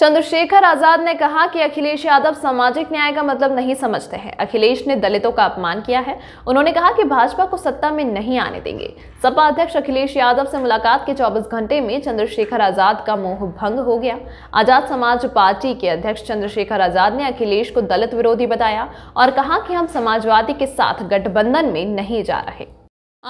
चंद्रशेखर आजाद ने कहा कि अखिलेश यादव सामाजिक न्याय का मतलब नहीं समझते हैं अखिलेश ने दलितों का अपमान किया है उन्होंने कहा कि भाजपा को सत्ता में नहीं आने देंगे सपा अध्यक्ष अखिलेश यादव से मुलाकात के 24 घंटे में चंद्रशेखर आजाद का मोह भंग हो गया आजाद समाज पार्टी के अध्यक्ष चंद्रशेखर आजाद ने अखिलेश को दलित विरोधी बताया और कहा कि हम समाजवादी के साथ गठबंधन में नहीं जा रहे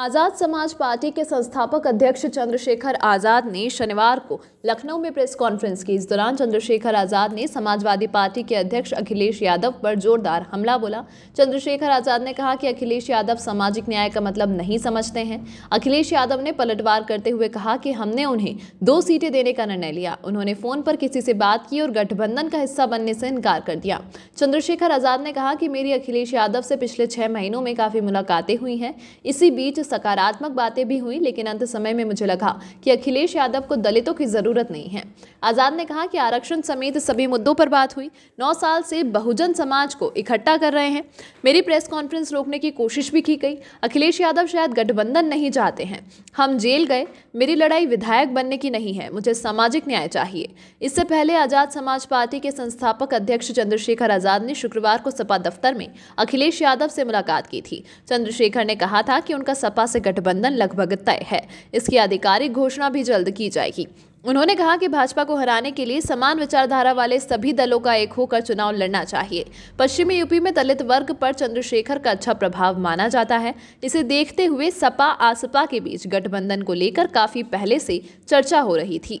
आज़ाद समाज पार्टी के संस्थापक अध्यक्ष चंद्रशेखर आज़ाद ने शनिवार को लखनऊ में प्रेस कॉन्फ्रेंस की इस दौरान चंद्रशेखर आज़ाद ने समाजवादी पार्टी के अध्यक्ष अखिलेश यादव पर जोरदार हमला बोला चंद्रशेखर आज़ाद ने कहा कि अखिलेश यादव सामाजिक न्याय का मतलब नहीं समझते हैं अखिलेश यादव ने पलटवार करते हुए कहा कि हमने उन्हें दो सीटें देने का निर्णय लिया उन्होंने फ़ोन पर किसी से बात की और गठबंधन का हिस्सा बनने से इनकार कर दिया चंद्रशेखर आज़ाद ने कहा कि मेरी अखिलेश यादव से पिछले छः महीनों में काफ़ी मुलाकातें हुई हैं इसी बीच सकारात्मक बातें भी हुई लेकिन अंत समय में मुझे लगा कि अखिलेश यादव को दलितों की ज़रूरत नहीं है आज़ाद ने कहा कि आरक्षण समेत सभी मुद्दों पर बात हुई नौ साल से बहुजन समाज को इकट्ठा कर रहे हैं मेरी प्रेस कॉन्फ्रेंस रोकने की कोशिश भी की गई अखिलेश यादव शायद गठबंधन नहीं चाहते हैं हम जेल गए मेरी लड़ाई विधायक बनने की नहीं है मुझे सामाजिक न्याय चाहिए इससे पहले आज़ाद समाज पार्टी के संस्थापक अध्यक्ष चंद्रशेखर आज़ाद ने शुक्रवार को सपा दफ्तर में अखिलेश यादव से मुलाकात की थी चंद्रशेखर ने कहा था कि उनका सपा सपा से गठबंधन लगभग तय है इसकी आधिकारिक घोषणा भी जल्द की जाएगी उन्होंने कहा कि भाजपा को हराने के लिए समान विचारधारा वाले सभी दलों का एक होकर चुनाव लड़ना चाहिए पश्चिमी यूपी में दलित वर्ग पर चंद्रशेखर का अच्छा प्रभाव माना जाता है इसे देखते हुए सपा आसपा के बीच गठबंधन को लेकर काफी पहले से चर्चा हो रही थी